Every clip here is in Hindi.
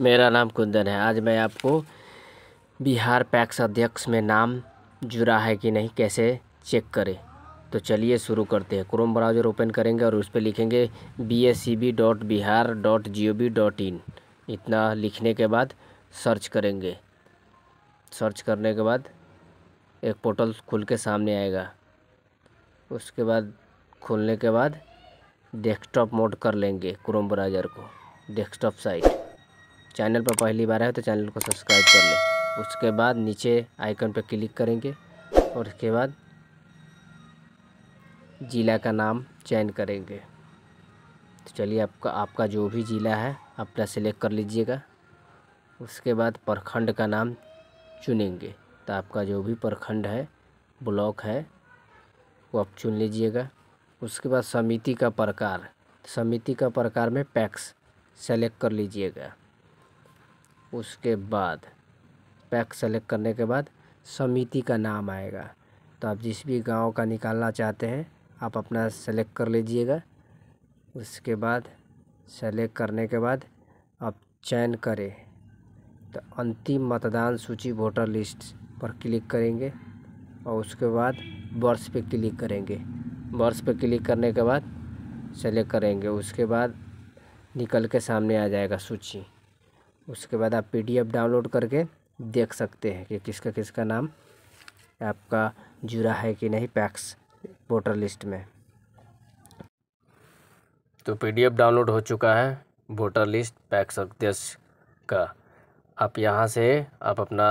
मेरा नाम कुंदन है आज मैं आपको बिहार पैक्स अध्यक्ष में नाम जुड़ा है कि नहीं कैसे चेक करें तो चलिए शुरू करते हैं क्रोम ब्राउज़र ओपन करेंगे और उस पर लिखेंगे B S C B dot Bihar dot G O V dot in इतना लिखने के बाद सर्च करेंगे सर्च करने के बाद एक पोर्टल खुल के सामने आएगा उसके बाद खुलने के बाद डेस्कटॉप मोड कर लेंगे क्रोम ब्राउज़र को डेस्कटॉप साइट चैनल पर पहली बार है तो चैनल को सब्सक्राइब कर लें उसके बाद नीचे आइकन पर क्लिक करेंगे और उसके बाद ज़िला का नाम चयन करेंगे तो चलिए आपका आपका जो भी ज़िला है अपना सेलेक्ट कर लीजिएगा उसके बाद प्रखंड का नाम चुनेंगे तो आपका जो भी प्रखंड है ब्लॉक है वो आप चुन लीजिएगा उसके बाद समिति का प्रकार समिति का प्रकार में पैक्स सेलेक्ट कर लीजिएगा उसके बाद पैक सेलेक्ट करने के बाद समिति का नाम आएगा तो आप जिस भी गांव का निकालना चाहते हैं आप अपना सेलेक्ट कर लीजिएगा उसके बाद सेलेक्ट करने के बाद आप चयन करें तो अंतिम मतदान सूची वोटर लिस्ट पर क्लिक करेंगे और उसके बाद बर्स पे क्लिक करेंगे बर्स पे क्लिक करने के बाद सेलेक्ट करेंगे उसके बाद निकल के सामने आ जाएगा सूची उसके बाद आप पीडीएफ डाउनलोड करके देख सकते हैं कि किसका किसका नाम आपका जुड़ा है कि नहीं पैक्स वोटर लिस्ट में तो पीडीएफ डाउनलोड हो चुका है वोटर लिस्ट पैक्स अध्यक्ष का आप यहाँ से आप अपना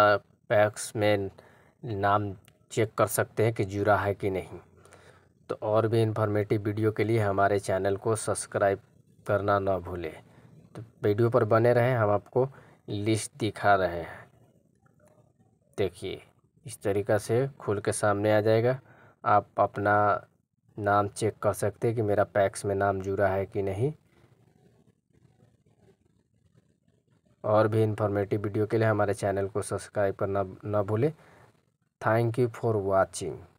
पैक्स में नाम चेक कर सकते हैं कि जुड़ा है कि नहीं तो और भी इन्फॉर्मेटिव वीडियो के लिए हमारे चैनल को सब्सक्राइब करना ना भूलें तो वीडियो पर बने रहें हम आपको लिस्ट दिखा रहे हैं देखिए इस तरीक़ा से खुल के सामने आ जाएगा आप अपना नाम चेक कर सकते हैं कि मेरा पैक्स में नाम जुड़ा है कि नहीं और भी इन्फॉर्मेटिव वीडियो के लिए हमारे चैनल को सब्सक्राइब करना ना भूलें थैंक यू फॉर वाचिंग